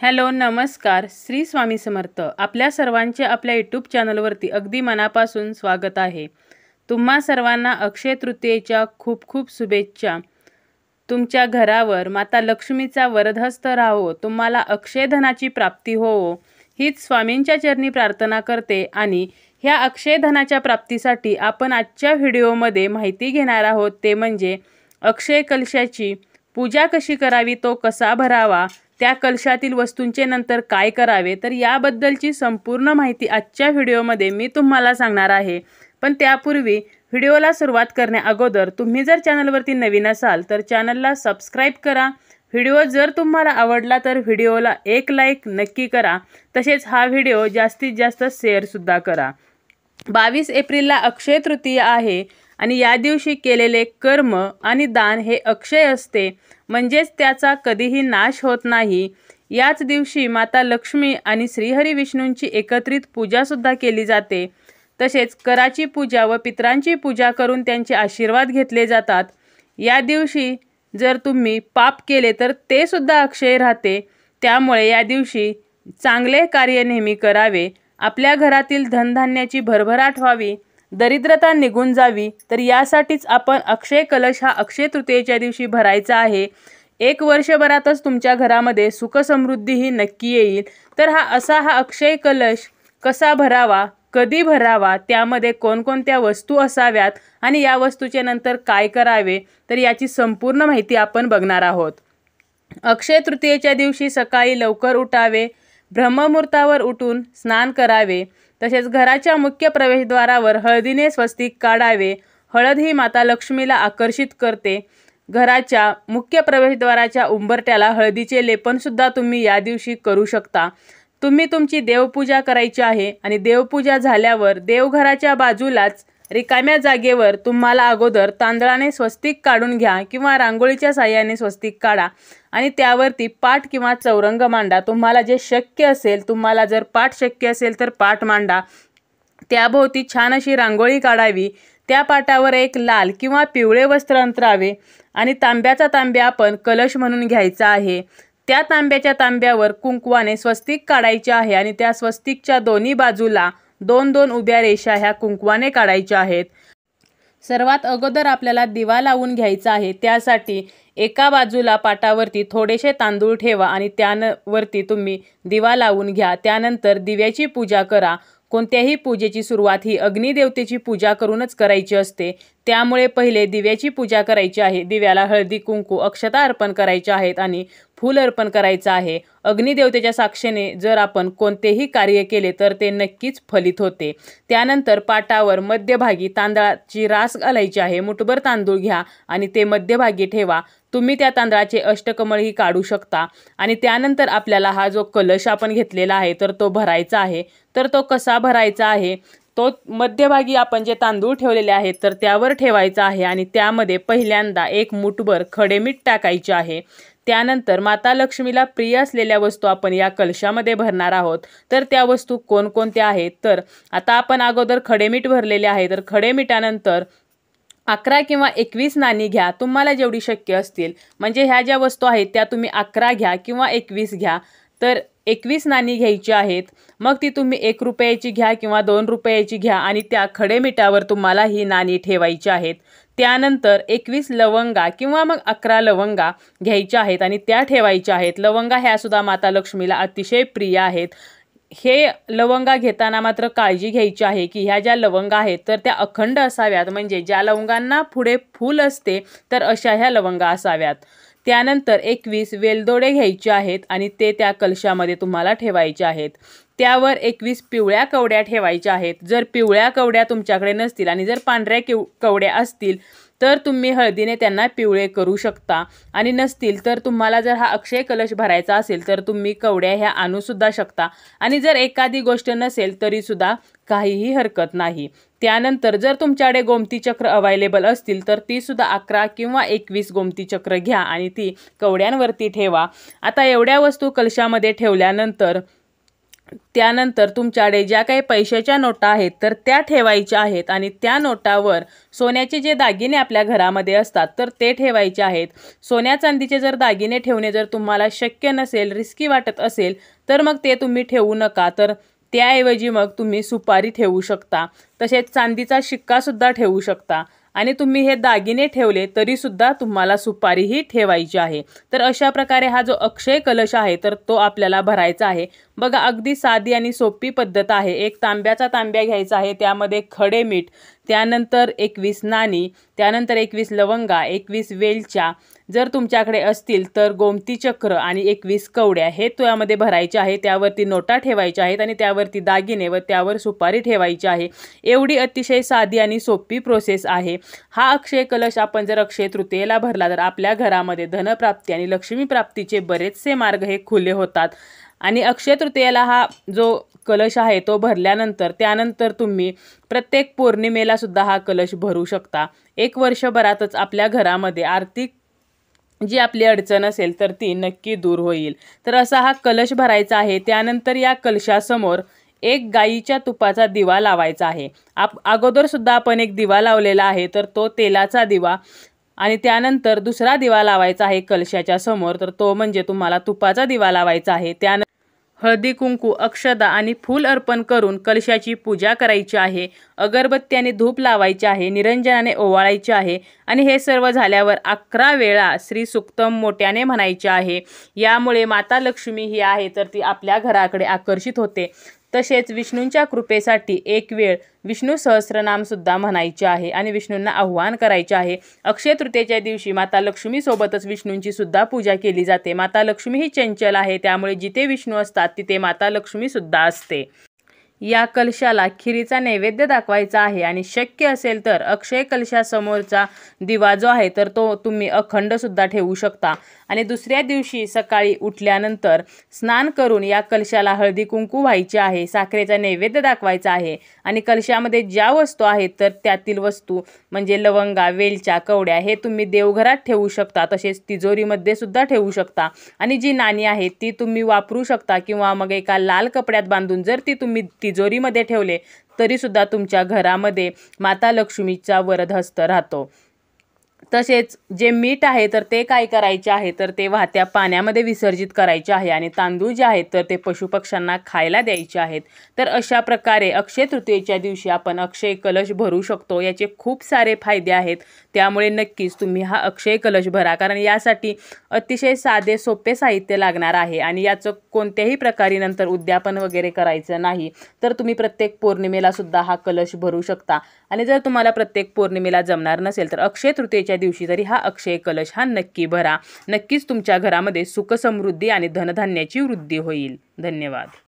hello नमस्कार श्री स्वामी समर्थ आपल्या सर्वांचे आपल्या यूट्यूब चॅनलवरती अगदी मनापासून स्वागत आहे तुम्हा सर्वांना अक्षय तृतीयेच्या खूप खूप शुभेच्छा तुमच्या घरावर माता लक्ष्मीचा वरदहस्त राहो तुम्हाला अक्षयधनाची प्राप्ती होवो हीच स्वामींच्या चरणी प्रार्थना करते आणि ह्या अक्षयधनाच्या प्राप्तीसाठी आपण आजच्या व्हिडिओमध्ये माहिती घेणार आहोत ते म्हणजे अक्षय कलशाची पूजा कशी करावी तो कसा भरावा त्या कलशातील वस्तूंचे नंतर काय करावे तर याबद्दलची संपूर्ण माहिती आजच्या व्हिडिओमध्ये मी तुम्हाला सांगणार आहे पण त्यापूर्वी व्हिडिओला सुरुवात करण्याअगोदर तुम्ही जर चॅनलवरती नवीन असाल तर चॅनलला सबस्क्राईब करा व्हिडिओ जर तुम्हाला आवडला तर व्हिडिओला एक लाईक नक्की करा तसेच हा व्हिडिओ जास्तीत जास्त शेअरसुद्धा करा बावीस एप्रिलला अक्षय तृतीया आहे आणि या दिवशी केलेले कर्म आणि दान हे अक्षय असते म्हणजेच त्याचा कधीही नाश होत नाही याच दिवशी माता लक्ष्मी आणि श्रीहरी विष्णूंची एकत्रित पूजासुद्धा केली जाते तसेच कराची पूजा व पितरांची पूजा करून त्यांचे आशीर्वाद घेतले जातात या दिवशी जर तुम्ही पाप केले तर ते सुद्धा अक्षय राहते त्यामुळे या दिवशी चांगले कार्य नेहमी करावे आपल्या घरातील धनधान्याची भरभराट व्हावी दरिद्रता निघून जावी तर यासाठीच आपण अक्षय कलश हा अक्षय तृतीयेच्या दिवशी भरायचा आहे एक वर्षभरातच तुमच्या घरामध्ये सुखसमृद्धी ही नक्की येईल तर हा असा हा अक्षय कलश कसा भरावा कधी भरावा त्यामध्ये कोणकोणत्या वस्तू असाव्यात आणि या वस्तूचे नंतर काय करावे तर याची संपूर्ण माहिती आपण बघणार आहोत अक्षय तृतीयेच्या दिवशी सकाळी लवकर उठावे ब्रह्ममुहूर्तावर उठून स्नान करावे तसेच घराच्या मुख्य प्रवेशद्वारावर हळदीने स्वस्तिक काढावे हळद ही माता लक्ष्मीला आकर्षित करते घराच्या मुख्य प्रवेशद्वाराच्या उंबरट्याला हळदीचे लेपनसुद्धा तुम्ही या दिवशी करू शकता तुम्ही तुमची देवपूजा करायची आहे आणि देवपूजा झाल्यावर देवघराच्या बाजूलाच रिकाम्या जागेवर तुम्हाला अगोदर तांदळाने स्वस्तिक काढून घ्या किंवा रांगोळीच्या साह्याने स्वस्तिक काढा आणि त्यावरती पाठ किंवा चौरंग मांडा तुम्हाला जे शक्य असेल तुम्हाला जर पाठ शक्य असेल तर पाठ मांडा त्याभोवती छान अशी रांगोळी काढावी त्या पाटावर एक लाल किंवा पिवळे वस्त्र अंतरावे आणि तांब्याचा तांब्या आपण कलश म्हणून घ्यायचा आहे त्या तांब्याच्या तांब्यावर कुंकवाने स्वस्तिक काढायचे आहे आणि त्या स्वस्तिकच्या दोन्ही बाजूला दोन दोन उभ्या रेषा ह्या कुंकवाने काढायच्या आहेत सर्वात अगोदर आपल्याला दिवा लावून घ्यायचा आहे त्यासाठी एका बाजूला पाटावरती थोडेसे तांदूळ ठेवा आणि त्यावरती तुम्ही दिवा लावून घ्या त्यानंतर दिव्याची पूजा करा कोणत्याही पूजेची सुरुवात ही अग्निदेवतेची पूजा करूनच करायची असते त्यामुळे पहिले दिव्याची पूजा करायची आहे दिव्याला हळदी कुंकू अक्षता अर्पण करायच्या आहेत आणि फूल अर्पण करायचं आहे अग्निदेवतेच्या साक्षीने जर आपण कोणतेही कार्य केले तर ते नक्कीच फलित होते त्यानंतर पाटावर मध्यभागी तांदळाची रास घालायची आहे मुठभर तांदूळ घ्या आणि ते मध्यभागी ठेवा तुम्ही त्या तांदळाचे अष्टकमळही काढू शकता आणि त्यानंतर आपल्याला हा जो कलश आपण घेतलेला आहे तर तो भरायचा आहे तर तो कसा भरायचा आहे तो मध्यभागी आपण जे तांदूळ ठेवलेले आहेत तर त्यावर ठेवायचा आहे आणि त्यामध्ये पहिल्यांदा एक मुठभर खडेमीठ टाकायचे आहे त्यानंतर माता लक्ष्मीला प्रिय असलेल्या वस्तू आपण या कलशामध्ये भरणार आहोत तर त्या वस्तू कोणकोणत्या आहेत तर आता आपण अगोदर खडेमीठ भरलेले आहे तर खडेमिठानंतर अकरा किंवा एकवीस नाणी घ्या तुम्हाला जेवढी शक्य असतील म्हणजे ह्या ज्या वस्तू आहेत त्या तुम्ही अकरा घ्या किंवा एकवीस घ्या तर एकवीस नाणी घ्यायची आहेत मग ती तुम्ही एक रुपयाची घ्या किंवा दोन रुपयाची घ्या आणि त्या खडे मिठावर तुम्हाला ही नाणी ठेवायची आहेत त्यानंतर एकवीस लवंगा किंवा मग अकरा लवंगा घ्यायच्या आहेत आणि त्या ठेवायच्या आहेत लवंगा ह्या सुद्धा माता लक्ष्मीला अतिशय प्रिय आहेत हे लवंगा घेताना मात्र काळजी घ्यायची आहे की ह्या ज्या लवंगा आहेत तर त्या अखंड असाव्यात म्हणजे ज्या लवंगांना पुढे फूल असते तर अशा ह्या लवंगा असाव्यात त्यानंतर एकवीस वेलदोडे घ्यायचे आहेत आणि ते त्या कलशामध्ये तुम्हाला ठेवायचे आहेत त्यावर एकवीस पिवळ्या कवड्या ठेवायच्या आहेत जर पिवळ्या कवड्या तुमच्याकडे नसतील आणि जर पांढऱ्या किव कवड्या असतील तर तुम्ही हळदीने त्यांना पिवळे करू शकता आणि नसतील तर तुम्हाला जर हा अक्षय कलश भरायचा असेल तर तुम्ही कवड्या ह्या आणूसुद्धा शकता आणि जर एखादी गोष्ट नसेल तरीसुद्धा काहीही हरकत नाही त्यानंतर जर तुमच्याकडे गोमती चक्र अवायलेबल असतील तर ती सुद्धा अकरा किंवा एकवीस गोमती चक्र घ्या आणि ती कवड्यांवरती ठेवा आता एवढ्या वस्तू कलशामध्ये ठेवल्यानंतर त्यानंतर तुमच्याकडे ज्या काही पैशाच्या नोटा आहेत तर त्या ठेवायच्या आहेत आणि त्या नोटावर सोन्याचे जे दागिने आपल्या घरामध्ये असतात तर ते ठेवायचे आहेत सोन्या चांदीचे जर दागिने ठेवणे जर तुम्हाला शक्य नसेल रिस्की वाटत असेल तर मग ते तुम्ही ठेवू नका तर त्याऐवजी मग तुम्ही सुपारी ठेवू शकता तसेच चांदीचा शिक्कासुद्धा ठेवू शकता आणि तुम्ही हे दागिने ठेवले तरीसुद्धा तुम्हाला सुपारीही ठेवायची आहे तर अशा प्रकारे हा जो अक्षय कलश आहे तर तो आपल्याला भरायचा आहे बघा अगदी साधी आणि सोपी पद्धत आहे एक तांब्याचा तांब्या घ्यायचा आहे त्यामध्ये खडे मीठ त्यानंतर एकवीस नाणी त्यानंतर एकवीस लवंगा एकवीस वेलच्या जर तुमच्याकडे असतील तर गोमती चक्र आणि एकवीस कवड्या हे त्यामध्ये भरायचे आहे त्यावरती नोटा ठेवायच्या आहेत आणि त्यावरती दागिने व त्यावर सुपारी ठेवायची आहे एवढी अतिशय साधी आणि सोपी प्रोसेस आहे हा अक्षय कलश आपण जर अक्षय तृतीयेला भरला तर आपल्या घरामध्ये धनप्राप्ती आणि लक्ष्मीप्राप्तीचे बरेचसे मार्ग हे खुले होतात आणि अक्षय तृतीयेला हा जो कलश आहे तो भरल्यानंतर त्यानंतर तुम्ही प्रत्येक पौर्णिमेला सुद्धा हा कलश भरू शकता एक वर्षभरातच आपल्या घरामध्ये आर्थिक जी आपली अडचण असेल तर ती नक्की दूर होईल तर असा हा कलश भरायचा आहे त्यानंतर या कलशासमोर एक गाईच्या तुपाचा दिवा लावायचा आहे आप अगोदरसुद्धा आपण एक दिवा लावलेला आहे तर तो तेलाचा दिवा आणि त्यानंतर दुसरा दिवा लावायचा आहे कलशाच्या समोर तर तो म्हणजे तुम्हाला तुपाचा दिवा लावायचा आहे त्यानंतर हळदी कुंकू अक्षदा आणि फूल अर्पण करून कलशाची पूजा करायची आहे अगरबत्त्याने धूप लावायचे आहे निरंजनाने ओवाळायचे आहे आणि हे सर्व झाल्यावर अकरा वेळा श्री सुक्तम मोठ्याने म्हणायचे आहे यामुळे माता लक्ष्मी ही आहे तर ती आपल्या घराकडे आकर्षित होते तसेच विष्णूंच्या कृपेसाठी एक वेळ विष्णू सुद्धा म्हणायचे आहे आणि विष्णूंना आव्हान करायचे आहे अक्षय तृतीयेच्या दिवशी माता लक्ष्मीसोबतच विष्णूंची सुद्धा पूजा केली जाते माता लक्ष्मी ही चंचल आहे त्यामुळे जिथे विष्णू असतात तिथे माता लक्ष्मी सुद्धा असते या कलशाला खिरीचा नैवेद्य दाखवायचा आहे आणि शक्य असेल तर अक्षय कलशासमोरचा दिवा जो आहे तर तो तुम्ही अखंडसुद्धा ठेवू शकता आणि दुसऱ्या दिवशी सकाळी उठल्यानंतर स्नान करून या कलशाला हळदी कुंकू व्हायचे आहे साखरेचा नैवेद्य दाखवायचा आहे आणि कलशामध्ये ज्या वस्तू आहेत तर त्यातील वस्तू म्हणजे लवंगा वेलच्या कवड्या हे तुम्ही देवघरात ठेवू शकता तसेच तिजोरीमध्ये सुद्धा ठेवू शकता आणि जी नाणी आहे ती तुम्ही वापरू शकता किंवा मग एका लाल कपड्यात बांधून जर ती तुम्ही तिजोरीमध्ये ठेवले तरीसुद्धा तुमच्या घरामध्ये माता लक्ष्मीचा वरदहस्त राहतो तसेच जे मीठ आहे तर ते काय करायचे आहे तर ते वाहत्या पाण्यामध्ये विसर्जित करायचे आहे आणि तांदूळ जे आहेत तर ते पशुपक्ष्यांना खायला द्यायचे आहेत तर अशा प्रकारे अक्षय तृतीयेच्या दिवशी आपण अक्षय कलश भरू शकतो याचे खूप सारे फायदे आहेत त्यामुळे नक्कीच तुम्ही हा अक्षय कलश भरा कारण यासाठी अतिशय साधे सोपे साहित्य लागणार आहे आणि याचं कोणत्याही प्रकारे नंतर उद्यापन वगैरे करायचं नाही तर तुम्ही प्रत्येक पौर्णिमेला सुद्धा हा कलश भरू शकता आणि जर तुम्हाला प्रत्येक पौर्णिमेला जमणार नसेल तर अक्षय तृतीयेच्या दिवशी तरी हा अक्षय कलश हा नक्की भरा नक्कीच तुमच्या घरामध्ये सुखसमृद्धी आणि धनधान्याची वृद्धी होईल धन्यवाद